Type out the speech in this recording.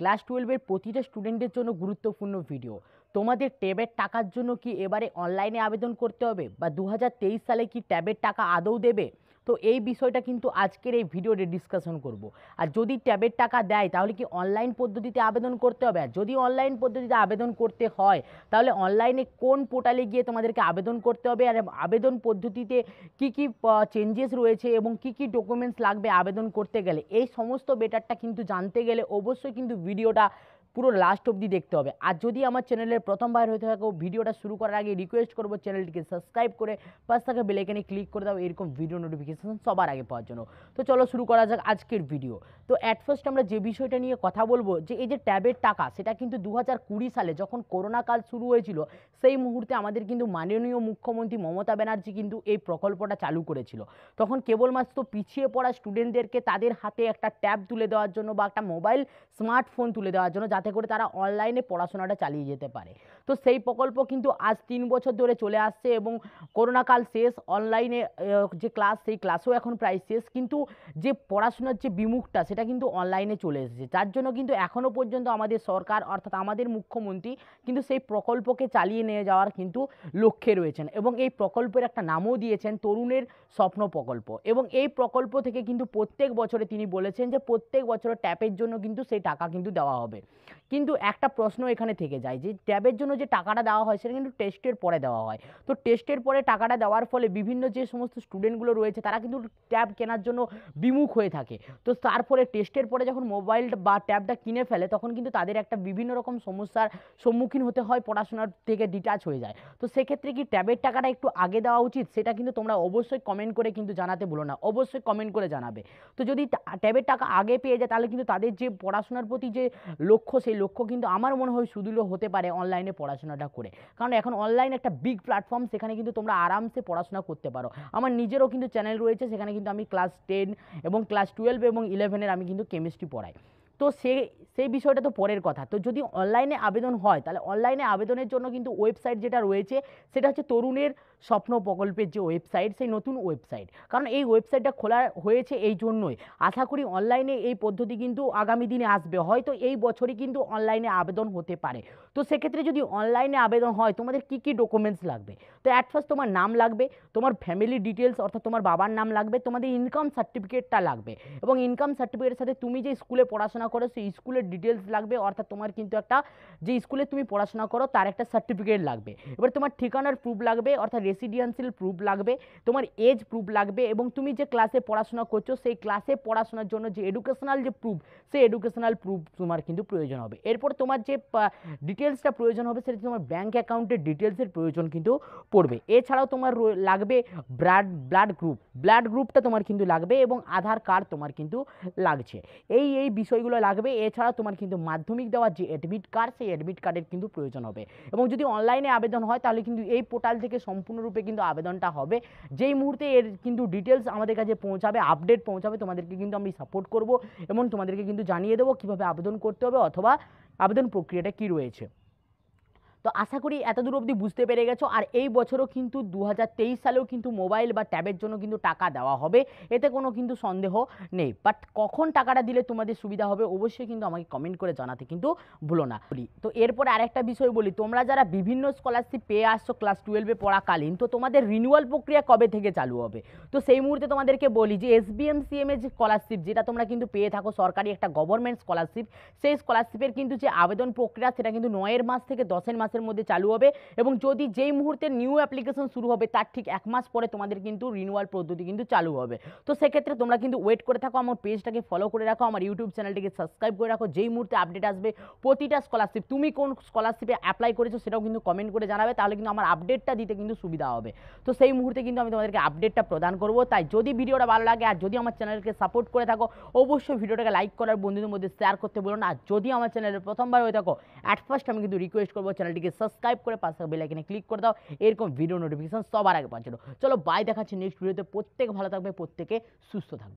Class টুয়েলভের প্রতিটা স্টুডেন্টের জন্য গুরুত্বপূর্ণ ভিডিও তোমাদের ট্যাবের টাকার জন্য কি এবারে অনলাইনে আবেদন করতে হবে বা দু সালে কি ট্যাবের টাকা আদৌ দেবে তো এই বিষয়টা কিন্তু আজকের এই ভিডিওতে ডিসকাশন করব। আর যদি ট্যাবের টাকা দেয় তাহলে কি অনলাইন পদ্ধতিতে আবেদন করতে হবে আর যদি অনলাইন পদ্ধতিতে আবেদন করতে হয় তাহলে অনলাইনে কোন পোর্টালে গিয়ে তোমাদেরকে আবেদন করতে হবে আর আবেদন পদ্ধতিতে কি কি চেঞ্জেস রয়েছে এবং কি কি ডকুমেন্টস লাগবে আবেদন করতে গেলে এই সমস্ত বেটারটা কিন্তু জানতে গেলে অবশ্যই কিন্তু ভিডিওটা পুরো লাস্ট অবধি দেখতে হবে আর যদি আমার চ্যানেলের প্রথমবার হয়ে থাকো ভিডিওটা শুরু করার আগে রিকোয়েস্ট করবো চ্যানেলটিকে সাবস্ক্রাইব করে পাশ থাকে বেলেকানে ক্লিক করে দাও এরকম ভিডিও নোটিফিকেশান সবার আগে পাওয়ার জন্য তো চলো শুরু করা যাক আজকের ভিডিও তো অ্যাট ফার্স্ট আমরা যে বিষয়টা নিয়ে কথা বলবো যে এই যে ট্যাবের টাকা সেটা কিন্তু দু সালে যখন করোনা কাল শুরু হয়েছিল সেই মুহূর্তে আমাদের কিন্তু মাননীয় মুখ্যমন্ত্রী মমতা ব্যানার্জি কিন্তু এই প্রকল্পটা চালু করেছিল তখন কেবলমাত্র পিছিয়ে পড়া স্টুডেন্টদেরকে তাদের হাতে একটা ট্যাব তুলে দেওয়ার জন্য বা একটা মোবাইল স্মার্টফোন তুলে দেওয়ার জন্য যাতে করে তারা অনলাইনে পড়াশোনাটা চালিয়ে যেতে পারে তো সেই প্রকল্প কিন্তু আজ তিন বছর ধরে চলে আসছে এবং করোনাকাল শেষ অনলাইনে যে ক্লাস সেই ক্লাসও এখন প্রায় শেষ কিন্তু যে পড়াশোনার যে বিমুখটা সেটা কিন্তু অনলাইনে চলে এসেছে যার জন্য কিন্তু এখনও পর্যন্ত আমাদের সরকার অর্থাৎ আমাদের মুখ্যমন্ত্রী কিন্তু সেই প্রকল্পকে চালিয়ে নিয়ে যাওয়ার কিন্তু লক্ষ্যে রয়েছেন এবং এই প্রকল্পের একটা নামও দিয়েছেন তরুণের স্বপ্ন প্রকল্প এবং এই প্রকল্প থেকে কিন্তু প্রত্যেক বছরে তিনি বলেছেন যে প্রত্যেক বছরে ট্যাপের জন্য কিন্তু সেই টাকা কিন্তু দেওয়া হবে কিন্তু একটা প্রশ্ন এখানে থেকে যায় যে ট্যাবের জন্য যে টাকাটা দেওয়া হয় সেটা কিন্তু টেস্টের পরে দেওয়া হয় তো টেস্টের পরে টাকাটা দেওয়ার ফলে বিভিন্ন যে সমস্ত স্টুডেন্টগুলো রয়েছে তারা কিন্তু ট্যাব কেনার জন্য বিমুখ হয়ে থাকে তো তার ফলে টেস্টের পরে যখন মোবাইল বা ট্যাবটা কিনে ফেলে তখন কিন্তু তাদের একটা বিভিন্ন রকম সমস্যার সম্মুখীন হতে হয় পড়াশোনার থেকে ডিটাচ হয়ে যায় তো সেক্ষেত্রে কি ট্যাবের টাকাটা একটু আগে দেওয়া উচিত সেটা কিন্তু তোমরা অবশ্যই কমেন্ট করে কিন্তু জানাতে ভুলো না অবশ্যই কমেন্ট করে জানাবে তো যদি ট্যাবের টাকা আগে পেয়ে যায় তাহলে কিন্তু তাদের যে পড়াশোনার প্রতি যে লক্ষ্য সেই লক্ষ্য কিন্তু আমার মনে হয় সুদূরও হতে পারে অনলাইনে পড়াশোনাটা করে কারণ এখন অনলাইন একটা বিগ প্ল্যাটফর্ম সেখানে কিন্তু তোমরা আরামসে পড়াশোনা করতে পারো আমার নিজেরও কিন্তু চ্যানেল রয়েছে সেখানে কিন্তু আমি ক্লাস টেন এবং ক্লাস টুয়েলভ এবং ইলেভেনের আমি কিন্তু কেমিস্ট্রি পড়াই তো সে সেই বিষয়টা তো পরের কথা তো যদি অনলাইনে আবেদন হয় তাহলে অনলাইনে আবেদনের জন্য কিন্তু ওয়েবসাইট যেটা রয়েছে সেটা হচ্ছে তরুণের স্বপ্ন প্রকল্পের যে ওয়েবসাইট সেই নতুন ওয়েবসাইট কারণ এই ওয়েবসাইটটা খোলা হয়েছে এই জন্যই আশা করি অনলাইনে এই পদ্ধতি কিন্তু আগামী দিনে আসবে হয়তো এই বছরই কিন্তু অনলাইনে আবেদন হতে পারে তো সেক্ষেত্রে যদি অনলাইনে আবেদন হয় তোমাদের কি কি ডকুমেন্টস লাগবে তো অ্যাট ফার্স্ট তোমার নাম লাগবে তোমার ফ্যামিলি ডিটেলস অর্থাৎ তোমার বাবার নাম লাগবে তোমাদের ইনকাম সার্টিফিকেটটা লাগবে এবং ইনকাম সার্টিফিকেটের সাথে তুমি যে স্কুলে পড়াশোনা করো সেই স্কুলের ডিটেলস লাগবে অর্থাৎ তোমার কিন্তু একটা যে স্কুলে তুমি পড়াশোনা করো তার একটা সার্টিফিকেট লাগবে এবার তোমার ঠিকানার প্রুফ লাগবে অর্থাৎ রেসিডেন্সিয়াল প্রুফ লাগবে তোমার এজ প্রুফ লাগবে এবং তুমি যে ক্লাসে পড়াশোনা করছো সেই ক্লাসে পড়াশোনার জন্য যে এডুকেশনাল যে প্রুফ সেই এডুকেশনাল প্রুফ তোমার কিন্তু প্রয়োজন হবে এরপর তোমার যে ডিটেলসটা প্রয়োজন হবে সেটা তোমার ব্যাঙ্ক অ্যাকাউন্টের ডিটেলসের প্রয়োজন কিন্তু পড়বে এছাড়াও তোমার লাগবে ব্লাড ব্লাড গ্রুপ ব্লাড গ্রুপটা তোমার কিন্তু লাগবে এবং আধার কার্ড তোমার কিন্তু লাগছে এই এই বিষয়গুলো লাগবে এছাড়া তোমার কিন্তু মাধ্যমিক দেওয়ার যে অ্যাডমিট কার্ড সেই অ্যাডমিট কার্ডের কিন্তু প্রয়োজন হবে এবং যদি অনলাইনে আবেদন হয় তাহলে কিন্তু এই পোর্টাল থেকে সম্পূর্ণরূপে কিন্তু আবেদনটা হবে যেই মুহূর্তে এর কিন্তু ডিটেলস আমাদের কাছে পৌঁছাবে আপডেট পৌঁছাবে তোমাদেরকে কিন্তু আমি সাপোর্ট করব এবং তোমাদেরকে কিন্তু জানিয়ে দেবো কীভাবে আবেদন করতে হবে অথবা আবেদন প্রক্রিয়াটা কী রয়েছে তো আশা করি এত দূর অবধি বুঝতে পেরে গেছো আর এই বছরও কিন্তু দু সালেও কিন্তু মোবাইল বা ট্যাবের জন্য কিন্তু টাকা দেওয়া হবে এতে কোনো কিন্তু সন্দেহ নেই বাট কখন টাকাটা দিলে তোমাদের সুবিধা হবে অবশ্যই কিন্তু আমাকে কমেন্ট করে জানাতে কিন্তু ভুলো না বলি তো এরপর আরেকটা বিষয় বলি তোমরা যারা বিভিন্ন স্কলারশিপ পেয়ে আসছো ক্লাস টুয়েলভে পড়াকালীন তো তোমাদের রিনিউয়াল প্রক্রিয়া কবে থেকে চালু হবে তো সেই মুহূর্তে তোমাদেরকে বলি যে S B M C M এর যে স্কলারশিপ যেটা তোমরা কিন্তু পেয়ে থাকো সরকারি একটা গভর্নমেন্ট স্কলারশিপ সেই স্কলারশিপের কিন্তু যে আবেদন প্রক্রিয়া সেটা কিন্তু নয়ের মাস থেকে দশের মাস মাসের মধ্যে চালু হবে এবং যদি যেই মুহূর্তে নিউ অ্যাপ্লিকেশন শুরু হবে তার ঠিক এক মাস পরে তোমাদের কিন্তু রিনিউয়াল পদ্ধতি কিন্তু চালু হবে তো সেক্ষেত্রে তোমরা কিন্তু ওয়েট করে থাকো আমার পেজটাকে ফলো করে রাখো আমার ইউটিউব চ্যানেলটিকে সাবস্ক্রাইব করে রাখো যেই মুহূর্তে আপডেট আসবে প্রতিটা স্কলারশিপ তুমি কোন স্কলারশিপে অ্যাপ্লাই করেছো সেটাও কিন্তু কমেন্ট করে জানাবে তাহলে কিন্তু আমার আপডেটটা দিতে কিন্তু সুবিধা হবে তো সেই মুহূর্তে কিন্তু আমি তোমাদেরকে আপডেটটা প্রদান করবো তাই যদি ভিডিওটা ভালো লাগে আর যদি আমার চ্যানেলকে সাপোর্ট করে থাকো অবশ্যই ভিডিওটাকে লাইক করার বন্ধুদের মধ্যে শেয়ার করতে বলুন আর যদি আমার চ্যানেলে প্রথমবার হয়ে থাকো অ্যাট ফার্স্ট আমি কিন্তু রিকোয়েস্ট করবো চ্যানেলটি চ্যানেলটিকে সাবস্ক্রাইব করে পাশে বেল আইকনে ক্লিক করে দাও এরকম ভিডিও নোটিফিকেশন সবার আগে পাওয়ার জন্য চলো বাই দেখাচ্ছি নেক্সট ভিডিওতে প্রত্যেক ভালো থাকবে প্রত্যেকে সুস্থ থাকবে